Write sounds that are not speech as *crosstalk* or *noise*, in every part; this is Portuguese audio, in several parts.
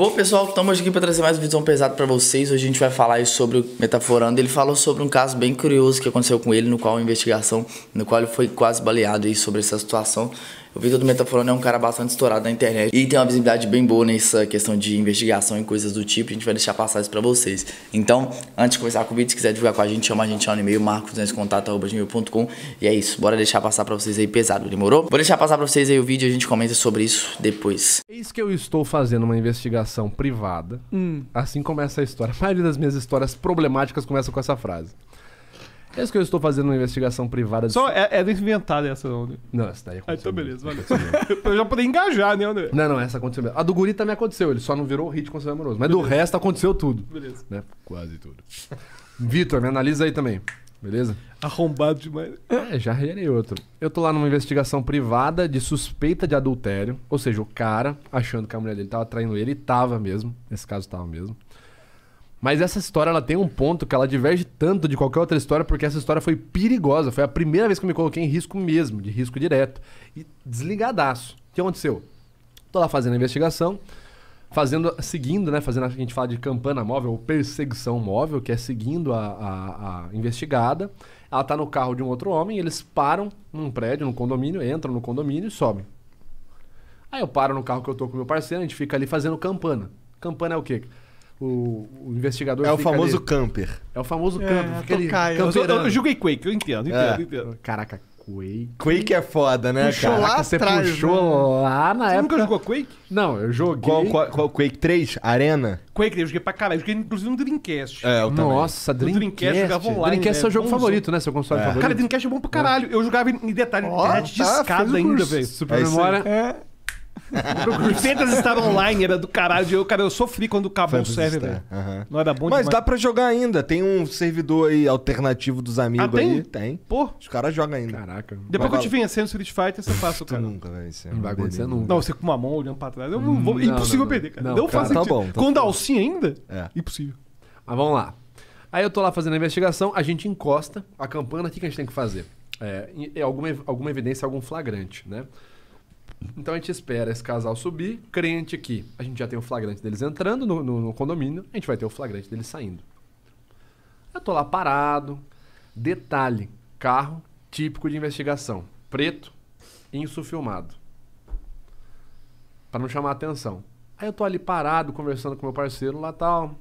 Bom, pessoal, estamos aqui para trazer mais um vídeo pesado para vocês. Hoje a gente vai falar sobre o Metaforando. Ele falou sobre um caso bem curioso que aconteceu com ele, no qual a investigação, no qual ele foi quase baleado e sobre essa situação. O Vitor do Metaforando é um cara bastante estourado na internet e tem uma visibilidade bem boa nessa questão de investigação e coisas do tipo. A gente vai deixar passar isso pra vocês. Então, antes de começar com o vídeo, se quiser divulgar com a gente, chama a gente lá no e-mail, E é isso, bora deixar passar pra vocês aí pesado, demorou? Vou deixar passar pra vocês aí o vídeo e a gente comenta sobre isso depois. Eis que eu estou fazendo uma investigação privada. Hum. Assim começa a história. A maioria das minhas histórias problemáticas começa com essa frase. É isso que eu estou fazendo uma investigação privada. De... Só é, é era inventada né, essa, não, né? Não, essa daí aconteceu. Ah, então beleza, valeu. pra *laughs* já poder engajar, né, André? Não, não, essa aconteceu mesmo. A do Guri também aconteceu, ele só não virou hit com o amoroso. Mas beleza. do resto aconteceu tudo. Beleza. Né? Quase tudo. Vitor, me analisa aí também. Beleza? Arrombado demais. É, já gerei outro. Eu tô lá numa investigação privada de suspeita de adultério. Ou seja, o cara achando que a mulher dele tava traindo ele, e tava mesmo. Nesse caso tava mesmo. Mas essa história ela tem um ponto que ela diverge tanto de qualquer outra história, porque essa história foi perigosa. Foi a primeira vez que eu me coloquei em risco mesmo, de risco direto. E desligadaço. O que aconteceu? Tô lá fazendo a investigação, fazendo, seguindo, né? Fazendo a gente fala de campana móvel ou perseguição móvel, que é seguindo a, a, a investigada. Ela tá no carro de um outro homem, eles param num prédio, num condomínio, entram no condomínio e sobem. Aí eu paro no carro que eu tô com meu parceiro, a gente fica ali fazendo campana. Campana é o quê? o, o investigador. É o famoso ali. camper. É o famoso é, camper. Fica ali, eu, eu, eu julguei Quake, eu entendo, é. entendo, é. entendo. Caraca, Quake. Quake é foda, né? Puxou cara? lá Você atrás, puxou né? lá na você época. Você nunca jogou Quake? Não, eu joguei. Qual, qual, qual Quake 3? Arena? Quake 3, eu joguei pra caralho. Eu joguei inclusive no Dreamcast. É, eu Nossa, também. Dreamcast. No Dreamcast jogava online. Dreamcast é né? seu jogo favorito, né? Seu console é. favorito. Cara, Dreamcast é bom pra caralho. Eu jogava em detalhe, oh, internet tá, de escada ainda, velho. Super é memória. É. Fantasy Star Online era do caralho. Eu, cara, eu sofri quando acabou o server, Uhum. Não era bom Mas demais. dá pra jogar ainda. Tem um servidor aí alternativo dos amigos ah, tem? aí. Tem. Pô. Os caras jogam ainda. Caraca. Depois vai que eu te vencer no Street Fighter, você passa o cara. nunca vai vencer. Não vai acontecer nunca. Não, você com uma mão olhando pra trás. Eu não hum, vou... Não, impossível não, perder, cara. Não, não cara, faz tá bom, tá Com dalcin ainda? É. Impossível. Mas vamos lá. Aí eu tô lá fazendo a investigação, a gente encosta a campana. O que a gente tem que fazer? É, alguma, alguma evidência, algum flagrante, né? Então a gente espera esse casal subir, crente que a gente já tem o flagrante deles entrando no, no, no condomínio, a gente vai ter o flagrante deles saindo. Eu tô lá parado. Detalhe: carro típico de investigação. Preto, insufilmado. para não chamar atenção. Aí eu tô ali parado, conversando com meu parceiro lá tal.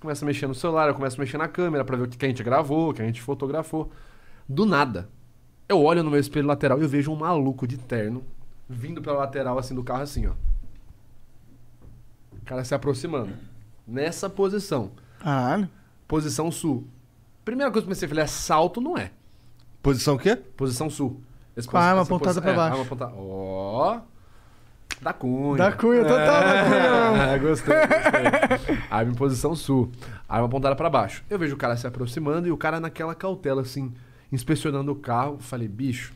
Começa a mexer no celular, eu começo a mexer na câmera para ver o que, que a gente gravou, o que a gente fotografou. Do nada, eu olho no meu espelho lateral e eu vejo um maluco de terno vindo pela lateral, assim, do carro, assim, ó. O cara se aproximando. Nessa posição. ah Posição sul. Primeira coisa que eu pensei, falei, é salto, não é. Posição o quê? Posição sul. Esse Com ah, é a arma apontada pra é, baixo. arma é apontada. Ó. Da cunha. Da cunha, total da cunha. É, *laughs* gostei, gostei. Arma em posição sul. Arma apontada pra baixo. Eu vejo o cara se aproximando e o cara naquela cautela, assim, inspecionando o carro. Falei, bicho,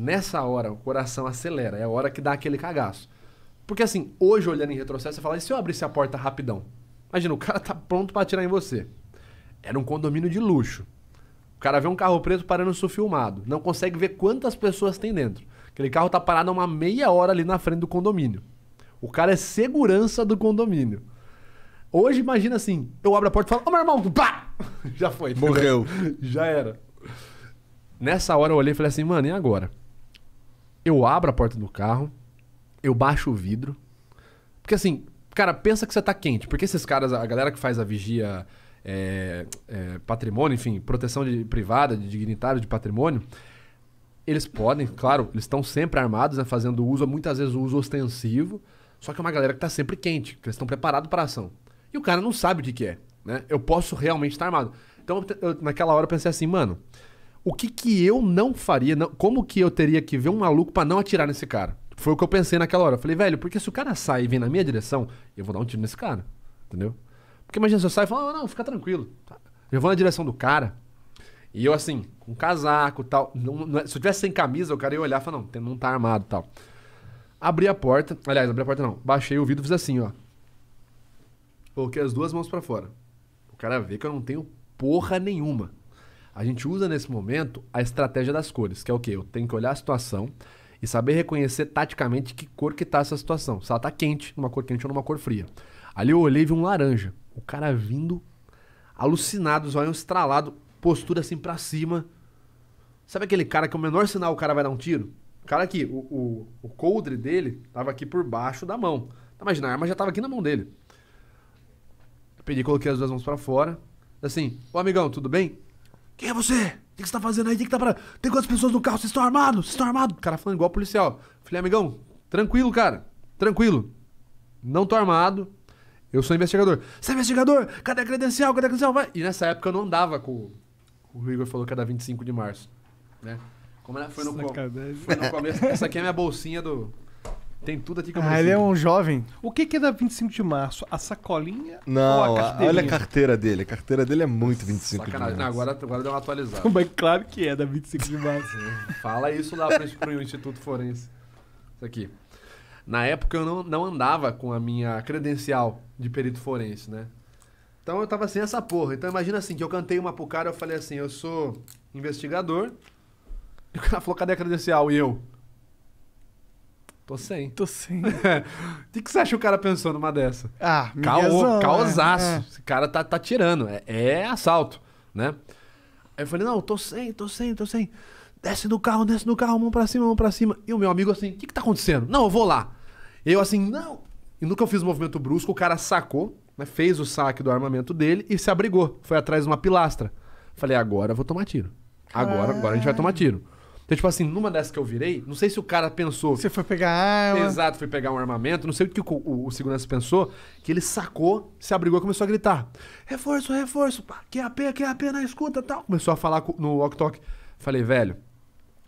Nessa hora, o coração acelera. É a hora que dá aquele cagaço. Porque assim, hoje olhando em retrocesso, você fala, e se eu abrisse a porta rapidão? Imagina, o cara tá pronto para atirar em você. Era é um condomínio de luxo. O cara vê um carro preto parando sufilmado. Não consegue ver quantas pessoas tem dentro. Aquele carro tá parado há uma meia hora ali na frente do condomínio. O cara é segurança do condomínio. Hoje, imagina assim, eu abro a porta e falo, ô oh, meu irmão, pá! *laughs* Já foi. Morreu. Já era. Nessa hora eu olhei e falei assim, mano, e agora? eu abro a porta do carro, eu baixo o vidro. Porque assim, cara, pensa que você tá quente. Porque esses caras, a galera que faz a vigia é, é, patrimônio, enfim, proteção de, privada, de dignitário, de patrimônio, eles podem, claro, eles estão sempre armados, né, fazendo uso, muitas vezes uso ostensivo. Só que é uma galera que tá sempre quente, que eles estão preparados para ação. E o cara não sabe o que, que é, né? Eu posso realmente estar armado. Então, eu, naquela hora, eu pensei assim, mano, o que que eu não faria, não, como que eu teria que ver um maluco para não atirar nesse cara? Foi o que eu pensei naquela hora. Eu falei, velho, porque se o cara sai e vem na minha direção, eu vou dar um tiro nesse cara. Entendeu? Porque imagina se eu saio e falo, oh, não, fica tranquilo. Eu vou na direção do cara. E eu, assim, com casaco e tal. Não, não, é, se eu tivesse sem camisa, o cara ia olhar e falar, não, não tá armado e tal. Abri a porta. Aliás, abri a porta não. Baixei o vidro e fiz assim, ó. Coloquei as duas mãos para fora. O cara vê que eu não tenho porra nenhuma. A gente usa nesse momento a estratégia das cores, que é o quê? Eu tenho que olhar a situação e saber reconhecer taticamente que cor que tá essa situação. Se ela tá quente, numa cor quente ou numa cor fria. Ali eu olhei e vi um laranja. O cara vindo alucinado, os estralado postura assim para cima. Sabe aquele cara que é o menor sinal o cara vai dar um tiro? O cara aqui, o, o, o coldre dele tava aqui por baixo da mão. Imagina, tá, a arma já tava aqui na mão dele. Eu peguei, coloquei as duas mãos para fora. Assim, ô amigão, tudo bem? Quem é você? O que você tá fazendo aí? O que, tá Tem quantas pessoas no carro? Vocês estão armados? Vocês estão armados? O cara falando igual policial. Falei, amigão, tranquilo, cara. Tranquilo. Não tô armado. Eu sou investigador. Você é investigador? Cadê a credencial? Cadê a credencial? Vai. E nessa época eu não andava com. O Igor falou que era 25 de março. Né? Como ela Foi no, Sacanagem. foi no começo. Essa aqui é minha bolsinha do, tem tudo aqui que eu Ah, ele é um jovem. O que, é da 25 de março? A sacolinha Não, ou a olha a carteira dele. A carteira dele é muito 25 Sacanagem. de março. agora, agora deu uma atualizada. Mas claro que é da 25 de março. Fala isso lá pro, pro Instituto Forense. Isso aqui. Na época eu não, não andava com a minha credencial de perito forense, né? Então eu tava sem essa porra. Então imagina assim, que eu cantei uma pro cara, eu falei assim, eu sou investigador. E *laughs* o cara falou, cadê a credencial? E eu? Tô sem. Tô sem. O *laughs* que, que você acha que o cara pensou numa dessa? Ah, Caô, né? Caosaço. É. Esse cara tá, tá tirando. É, é, assalto, né? Aí eu falei, não, tô sem, tô sem, tô sem. Desce do carro, desce do carro, mão pra cima, mão pra cima. E o meu amigo assim, o que, que tá acontecendo? Não, eu vou lá. Eu assim, não. E nunca eu fiz um movimento brusco, o cara sacou, né, fez o saque do armamento dele e se abrigou. Foi atrás de uma pilastra. Falei, agora eu vou tomar tiro. Agora, agora a gente vai tomar tiro. Então, tipo assim, numa dessas que eu virei, não sei se o cara pensou. Você foi pegar arma. Exato, foi pegar um armamento, não sei o que o, o, o segurança pensou, que ele sacou, se abrigou e começou a gritar: reforço, reforço, que AP, que AP na escuta tal. Começou a falar no walk-talk. Falei, velho.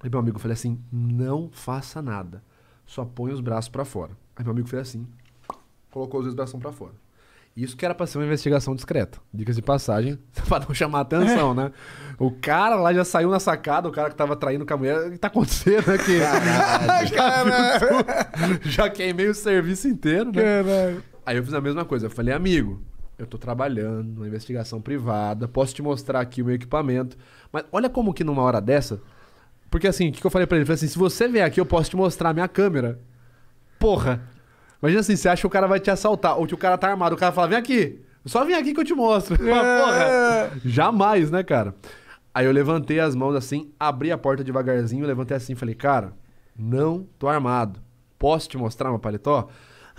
Aí meu amigo falei assim: não faça nada. Só põe os braços para fora. Aí meu amigo fez assim, colocou os braços para fora. Isso que era pra ser uma investigação discreta. Dicas de passagem, *laughs* pra não chamar atenção, é. né? O cara lá já saiu na sacada, o cara que tava traindo com a mulher. O que tá acontecendo aqui? Caralho. Caralho. *laughs* Já queimei o serviço inteiro, né? Caralho. Aí eu fiz a mesma coisa. Eu falei, amigo, eu tô trabalhando numa investigação privada, posso te mostrar aqui o meu equipamento. Mas olha como que numa hora dessa. Porque assim, o que, que eu falei pra ele? Eu falei assim: se você vier aqui, eu posso te mostrar a minha câmera. Porra, Imagina assim, você acha que o cara vai te assaltar, ou que o cara tá armado, o cara fala, vem aqui, só vem aqui que eu te mostro. É... Porra, jamais, né, cara? Aí eu levantei as mãos assim, abri a porta devagarzinho, levantei assim, falei, cara, não tô armado. Posso te mostrar meu paletó?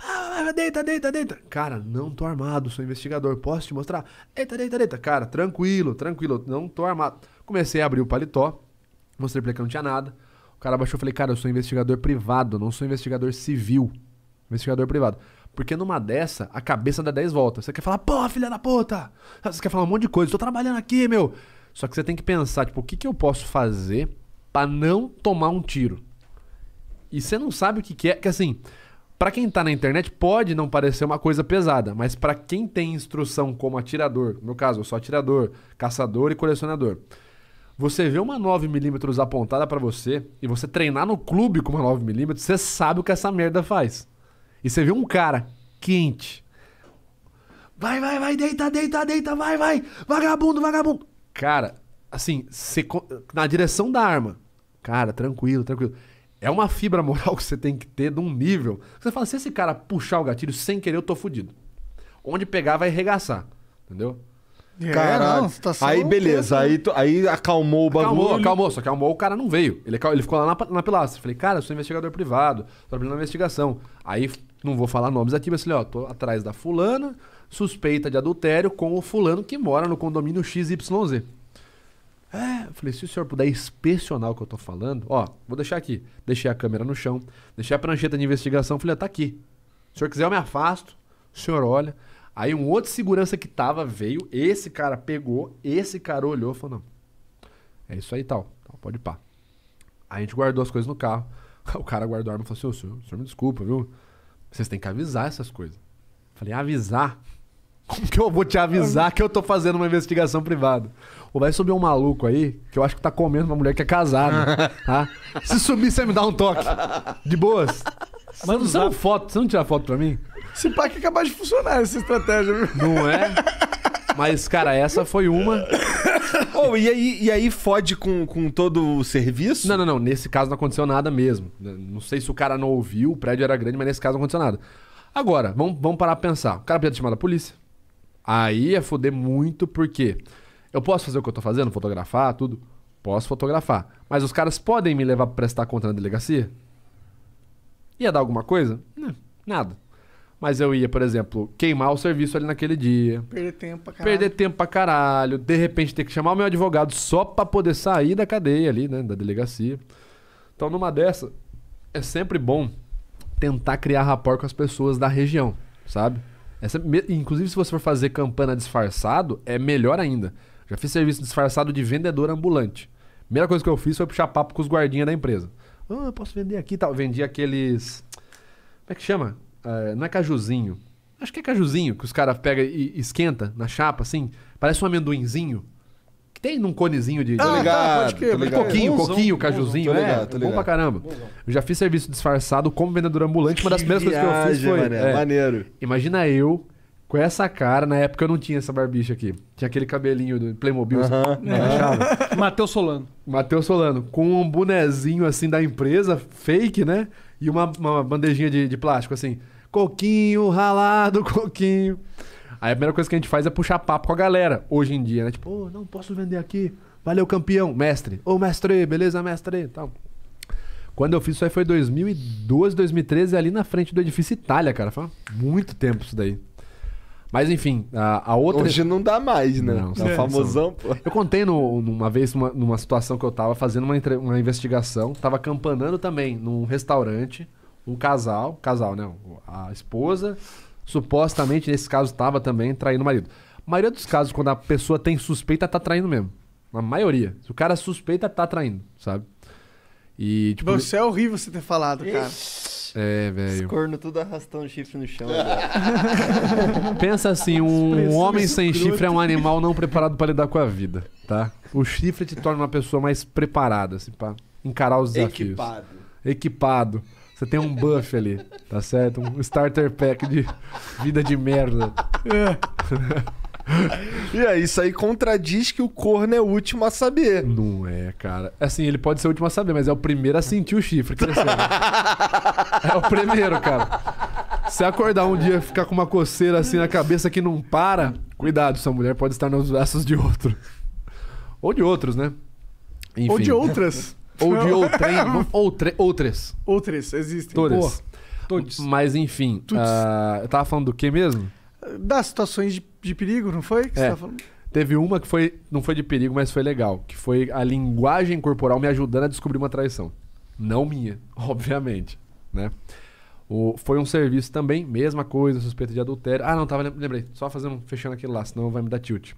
Ah, deita, deita, deita. Cara, não tô armado, sou investigador. Posso te mostrar? Eita, deita, deita. Cara, tranquilo, tranquilo, não tô armado. Comecei a abrir o paletó, mostrei pra ele que não tinha nada. O cara baixou e falei, cara, eu sou investigador privado, não sou investigador civil. Investigador privado. Porque numa dessa, a cabeça dá 10 voltas. Você quer falar, pô, filha da puta! Você quer falar um monte de coisa, tô trabalhando aqui, meu! Só que você tem que pensar, tipo, o que, que eu posso fazer para não tomar um tiro? E você não sabe o que, que é, que assim, para quem tá na internet pode não parecer uma coisa pesada, mas para quem tem instrução como atirador, no meu caso, eu sou atirador, caçador e colecionador. Você vê uma 9mm apontada para você e você treinar no clube com uma 9mm, você sabe o que essa merda faz. E você vê um cara quente. Vai, vai, vai, deita, deita, deita, vai, vai. Vagabundo, vagabundo. Cara, assim, você, na direção da arma. Cara, tranquilo, tranquilo. É uma fibra *laughs* moral que você tem que ter de um nível. Você fala, se esse cara puxar o gatilho sem querer, eu tô fudido. Onde pegar vai arregaçar. Entendeu? É, Caralho. É, tá aí beleza, aí, tu, aí acalmou o bagulho. Acalmou, acalmou, só que acalmou, o cara não veio. Ele, ele ficou lá na, na pilastra. Falei, cara, eu sou investigador privado, tô abrindo uma investigação. Aí não vou falar nomes aqui, mas falei, ó, tô atrás da fulana, suspeita de adultério com o fulano que mora no condomínio XYZ. É, eu falei, se o senhor puder inspecionar o que eu tô falando, ó, vou deixar aqui. Deixei a câmera no chão, deixei a prancheta de investigação, falei, ó, tá aqui. Se o senhor quiser, eu me afasto, o senhor olha. Aí um outro segurança que tava veio, esse cara pegou, esse cara olhou e falou, não, é isso aí tal, tal pode pá. Aí a gente guardou as coisas no carro, *laughs* o cara guardou a arma e falou assim, o senhor, o senhor me desculpa, viu? Vocês têm que avisar essas coisas. Falei, avisar? Como que eu vou te avisar que eu tô fazendo uma investigação privada? Ou vai subir um maluco aí, que eu acho que tá comendo uma mulher que é casada. *laughs* tá? Se subir, você me dá um toque. De boas. Mas não são foto, você não tira foto pra mim? Esse pá que acabar é de funcionar essa estratégia, viu? Não é? Mas, cara, essa foi uma. *laughs* oh, e, aí, e aí fode com, com todo o serviço? Não, não, não. Nesse caso não aconteceu nada mesmo. Não sei se o cara não ouviu, o prédio era grande, mas nesse caso não aconteceu nada. Agora, vamos, vamos parar pra pensar. O cara podia ter chamado a polícia. Aí é foder muito, porque eu posso fazer o que eu tô fazendo, fotografar, tudo. Posso fotografar. Mas os caras podem me levar pra prestar conta na delegacia? Ia dar alguma coisa? Não, nada. Mas eu ia, por exemplo, queimar o serviço ali naquele dia. Perder tempo pra caralho. Perder tempo pra caralho. De repente ter que chamar o meu advogado só pra poder sair da cadeia ali, né? Da delegacia. Então, numa dessa, é sempre bom tentar criar rapport com as pessoas da região, sabe? É Essa, inclusive, se você for fazer campana disfarçado, é melhor ainda. Já fiz serviço disfarçado de vendedor ambulante. Primeira coisa que eu fiz foi puxar papo com os guardinhas da empresa. Ah, oh, eu posso vender aqui e tal. Vendi aqueles. Como é que chama? Eh, não é cajuzinho. Acho que é cajuzinho que os caras pegam e esquenta na chapa, assim. Parece um amendoinzinho. Que tem num conezinho de. Ah, tá, ligado, tá, Coquinho, bonzão, cajuzinho. Bonzão, é, ligado, é bom pra caramba. Bonzão. Eu já fiz serviço disfarçado como vendedor ambulante. Uma das primeiras coisas que eu fiz foi. Mané, é, maneiro. Imagina eu com essa cara, na época eu não tinha essa barbicha aqui. Tinha aquele cabelinho do Playmobil. Uh assim. -huh. Matheus Solano. Matheus Solano, com um bonezinho assim da empresa, fake, né? E uma, uma bandejinha de, de plástico, assim coquinho, ralado, *laughs* coquinho. Aí a primeira coisa que a gente faz é puxar papo com a galera, hoje em dia, né? Tipo, oh, não posso vender aqui. Valeu, campeão, mestre. Ô, oh, mestre, beleza, mestre? Então, Quando eu fiz isso aí foi 2012, 2013, ali na frente do edifício Itália, cara. Foi muito tempo isso daí. Mas enfim, a, a outra. Hoje não dá mais, né? Não, é, famosão, pô. Eu contei no, numa vez, numa, numa situação que eu tava fazendo uma, uma investigação, tava campanando também num restaurante o casal, casal não, né, a esposa, supostamente nesse caso estava também traindo o marido. A maioria dos casos, quando a pessoa tem suspeita, tá traindo mesmo. Na maioria. Se o cara é suspeita, tá traindo, sabe? E, tipo... Isso é horrível você ter falado, cara. É, velho. Corno tudo arrastando chifre no chão. *laughs* Pensa assim, um, homem sem crudo. chifre é um animal não preparado para lidar com a vida, tá? O chifre te torna uma pessoa mais preparada, assim, pra encarar os desafios. Equipado. Equipado. Você tem um buff ali, tá certo? Um starter pack de vida de merda. É. *laughs* e aí, é isso aí contradiz que o corno é o último a saber. Não é, cara. Assim, ele pode ser o último a saber, mas é o primeiro a sentir o chifre crescendo. *laughs* é o primeiro, cara. Se acordar um dia e ficar com uma coceira assim na cabeça que não para, cuidado, sua mulher pode estar nos braços de outro. Ou de outros, né? Enfim. Ou de outras. *laughs* Ou de outrem, *laughs* outre, outras. Outras, existem. Todas. Todos. Mas enfim, uh, eu tava falando do que mesmo? Das situações de, de perigo, não foi? Que é. você tá tava falando? Teve uma que foi não foi de perigo, mas foi legal. Que foi a linguagem corporal me ajudando a descobrir uma traição. Não minha, *laughs* obviamente. Né? O, foi um serviço também, mesma coisa, suspeita de adultério. Ah, não, tava, lembrei. Só fazendo, fechando aquilo lá, senão vai me dar tilt.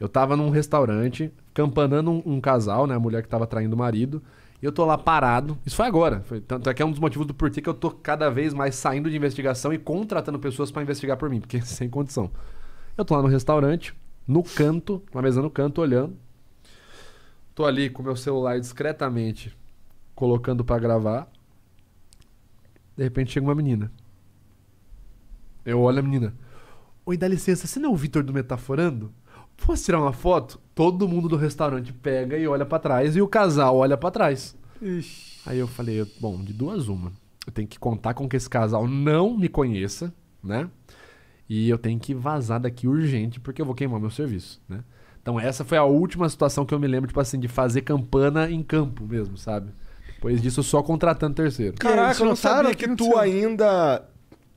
Eu tava num restaurante, campanando um, um casal, né? A mulher que tava traindo o marido. E eu tô lá parado. Isso foi agora. Foi, tanto é que é um dos motivos do porquê que eu tô cada vez mais saindo de investigação e contratando pessoas para investigar por mim, porque *laughs* sem condição. Eu tô lá no restaurante, no canto, na mesa no canto, olhando. Tô ali com meu celular discretamente colocando para gravar. De repente chega uma menina. Eu olho a menina. Oi, dá licença, você não é o Vitor do Metaforando? Posso tirar uma foto? Todo mundo do restaurante pega e olha para trás e o casal olha para trás. Ixi. Aí eu falei, bom, de duas uma. Eu tenho que contar com que esse casal não me conheça, né? E eu tenho que vazar daqui urgente porque eu vou queimar meu serviço, né? Então essa foi a última situação que eu me lembro, tipo assim, de fazer campana em campo mesmo, sabe? Depois disso, só contratando terceiro. Caraca, eu não, não sabia que tu ainda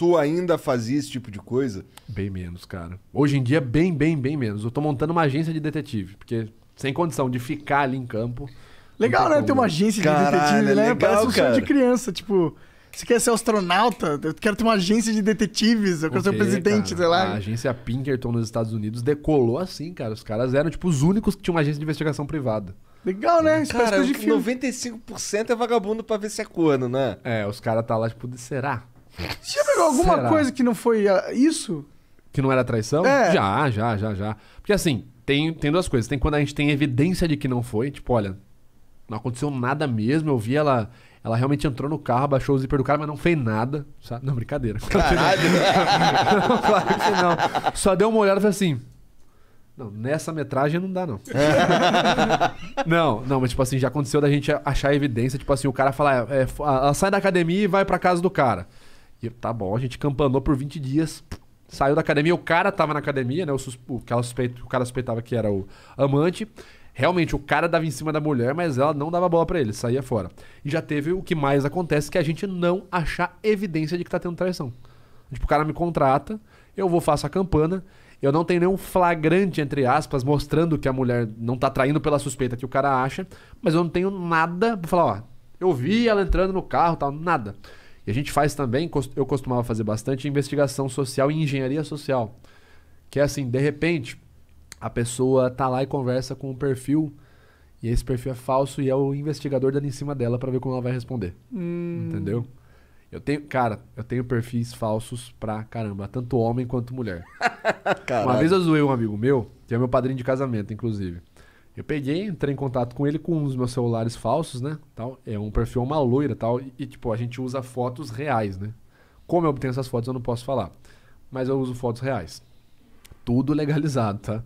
tu ainda fazia esse tipo de coisa? Bem menos, cara. Hoje em dia, bem, bem, bem menos. Eu tô montando uma agência de detetive, porque sem condição de ficar ali em campo. Legal, né? Como... Ter uma agência de detetive, é né? Legal, Parece um cara. sonho de criança, tipo. Você quer ser astronauta? Eu quero ter uma agência de detetives, eu quero okay, ser presidente, cara, sei lá. A agência Pinkerton nos Estados Unidos decolou assim, cara. Os caras eram, tipo, os únicos que tinham uma agência de investigação privada. Legal, né? Isso cara, de filme. 95% é vagabundo pra ver se é corno, né? É, os caras tá lá, tipo, será? Você já pegou alguma Será? coisa que não foi ah, isso? Que não era traição? É. Já, já, já, já. Porque assim, tem, tem duas coisas. Tem quando a gente tem evidência de que não foi, tipo, olha, não aconteceu nada mesmo, eu vi ela. Ela realmente entrou no carro, baixou o zíper do carro, mas não fez nada, sabe? Não, brincadeira. Caralho! *laughs* não, claro que não. Só deu uma olhada e falou assim: não, nessa metragem não dá, não. *laughs* não, não, mas tipo assim, já aconteceu da gente achar evidência, tipo assim, o cara falar, é, é, ela sai da academia e vai pra casa do cara. E eu, tá bom, a gente campanou por 20 dias. Saiu da academia, o cara tava na academia, né? O, sus... o, cara o cara suspeitava que era o amante. Realmente, o cara dava em cima da mulher, mas ela não dava bola para ele, saía fora. E já teve o que mais acontece, que é a gente não achar evidência de que tá tendo traição. Tipo, o cara me contrata, eu vou, faço a campana, eu não tenho nenhum flagrante, entre aspas, mostrando que a mulher não tá traindo pela suspeita que o cara acha, mas eu não tenho nada pra falar, ó, eu vi ela entrando no carro tal, nada. E a gente faz também, eu costumava fazer bastante investigação social e engenharia social. Que é assim, de repente, a pessoa tá lá e conversa com um perfil, e esse perfil é falso e é o investigador dando em cima dela para ver como ela vai responder. Hum. Entendeu? Eu tenho, cara, eu tenho perfis falsos pra caramba, tanto homem quanto mulher. *laughs* uma vez eu zoei um amigo meu, que é meu padrinho de casamento, inclusive. Eu peguei, entrei em contato com ele com um dos meus celulares falsos, né? Tal. É um perfil, é uma loira tal. E, e, tipo, a gente usa fotos reais, né? Como eu obtenho essas fotos eu não posso falar. Mas eu uso fotos reais. Tudo legalizado, tá?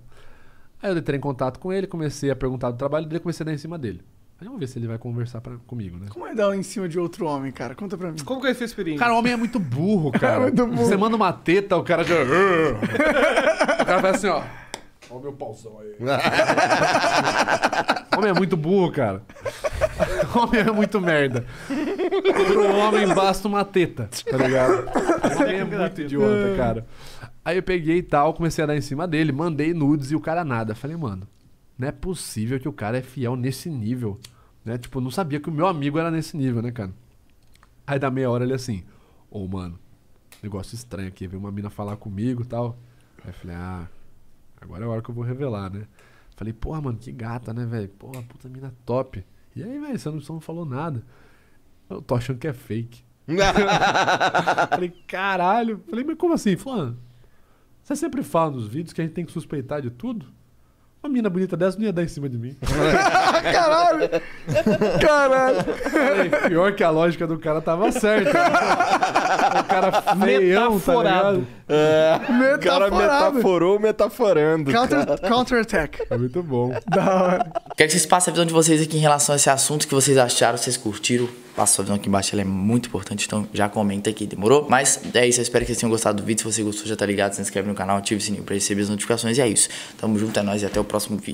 Aí eu entrei em contato com ele, comecei a perguntar do trabalho dele, comecei a dar em cima dele. vamos ver se ele vai conversar pra, comigo, né? Como é dar em cima de outro homem, cara? Conta pra mim. Como que é essa experiência? Cara, o homem é muito burro, *laughs* cara. é muito burro. Você manda uma teta, o cara já. *laughs* *laughs* o cara faz assim, ó. Olha o meu pauzão aí. *laughs* homem é muito burro, cara. *laughs* homem é muito merda. Pro homem basta uma teta, tá ligado? homem é, é muito idiota, é. cara. Aí eu peguei e tal, comecei a dar em cima dele, mandei nudes e o cara nada. Falei, mano, não é possível que o cara é fiel nesse nível. Né? Tipo, não sabia que o meu amigo era nesse nível, né, cara? Aí da meia hora ele assim, ô oh, mano, negócio estranho aqui, veio uma mina falar comigo e tal. Aí eu falei, ah, agora é a hora que eu vou revelar, né? Falei, porra, mano, que gata, né, velho? Porra, puta mina top. E aí, velho, você não falou nada. Eu tô achando que é fake. *laughs* falei, caralho. Falei, mas como assim? Falando, você sempre fala nos vídeos que a gente tem que suspeitar de tudo? Uma mina bonita dessa não ia dar em cima de mim. *laughs* Caralho! Caralho! Falei, pior que a lógica do cara tava certa. Né? o cara feião, tá ligado? É, *laughs* o cara metaforou metaforando. Counter, *laughs* counter attack. É muito bom. Da hora. Quero que vocês passem a visão de vocês aqui em relação a esse assunto que vocês acharam, vocês curtiram. Passa a visão aqui embaixo, ela é muito importante, então já comenta aqui, demorou? Mas é isso, eu espero que vocês tenham gostado do vídeo. Se você gostou, já tá ligado, se inscreve no canal, ative o sininho pra receber as notificações. E é isso. Tamo junto, é nóis e até o próximo vídeo.